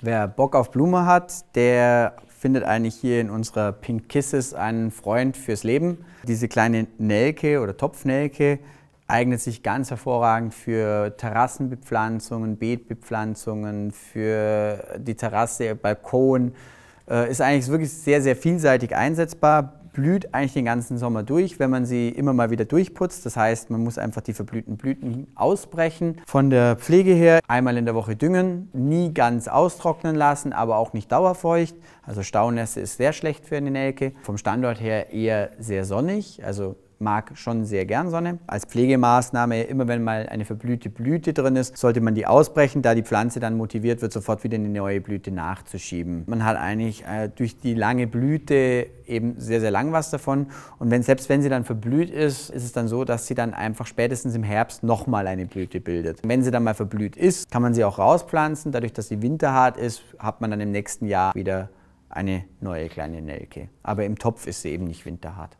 Wer Bock auf Blume hat, der findet eigentlich hier in unserer Pink Kisses einen Freund fürs Leben. Diese kleine Nelke oder Topfnelke eignet sich ganz hervorragend für Terrassenbepflanzungen, Beetbepflanzungen, für die Terrasse, Balkon. Äh, ist eigentlich wirklich sehr, sehr vielseitig einsetzbar blüht eigentlich den ganzen Sommer durch, wenn man sie immer mal wieder durchputzt. Das heißt, man muss einfach die verblühten Blüten ausbrechen. Von der Pflege her einmal in der Woche düngen, nie ganz austrocknen lassen, aber auch nicht dauerfeucht. Also Staunässe ist sehr schlecht für eine Nelke. Vom Standort her eher sehr sonnig, also mag schon sehr gern Sonne. Als Pflegemaßnahme, immer wenn mal eine verblühte Blüte drin ist, sollte man die ausbrechen, da die Pflanze dann motiviert wird, sofort wieder eine neue Blüte nachzuschieben. Man hat eigentlich äh, durch die lange Blüte eben sehr, sehr lang was davon. Und wenn, selbst wenn sie dann verblüht ist, ist es dann so, dass sie dann einfach spätestens im Herbst nochmal eine Blüte bildet. Wenn sie dann mal verblüht ist, kann man sie auch rauspflanzen. Dadurch, dass sie winterhart ist, hat man dann im nächsten Jahr wieder eine neue kleine Nelke. Aber im Topf ist sie eben nicht winterhart.